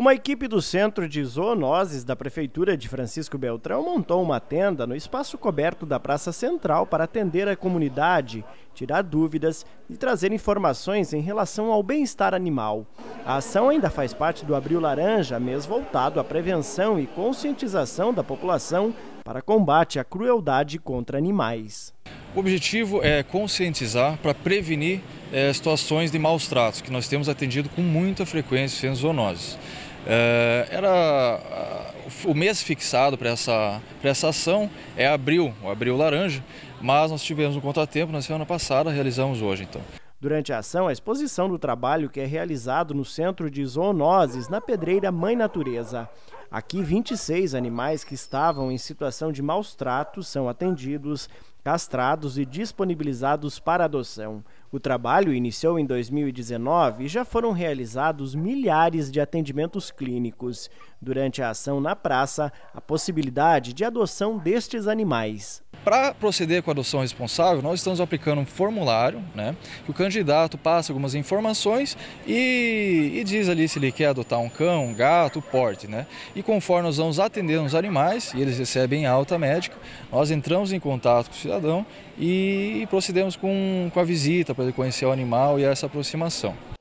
Uma equipe do Centro de Zoonoses da Prefeitura de Francisco Beltrão montou uma tenda no espaço coberto da Praça Central para atender a comunidade, tirar dúvidas e trazer informações em relação ao bem-estar animal. A ação ainda faz parte do Abril Laranja, mês voltado à prevenção e conscientização da população para combate à crueldade contra animais. O objetivo é conscientizar para prevenir é, situações de maus tratos que nós temos atendido com muita frequência em zoonoses. Eh, era ah, o mês fixado para essa, essa ação é abril, o abril laranja, mas nós tivemos um contratempo na semana passada, realizamos hoje então. Durante a ação, a exposição do trabalho que é realizado no Centro de Zoonoses, na pedreira Mãe Natureza. Aqui, 26 animais que estavam em situação de maus tratos são atendidos, castrados e disponibilizados para adoção. O trabalho iniciou em 2019 e já foram realizados milhares de atendimentos clínicos. Durante a ação na praça, a possibilidade de adoção destes animais para proceder com a adoção responsável, nós estamos aplicando um formulário, né, que o candidato passa algumas informações e, e diz ali se ele quer adotar um cão, um gato, um porte. Né? E conforme nós vamos atendendo os animais e eles recebem alta médica, nós entramos em contato com o cidadão e procedemos com, com a visita para ele conhecer o animal e essa aproximação.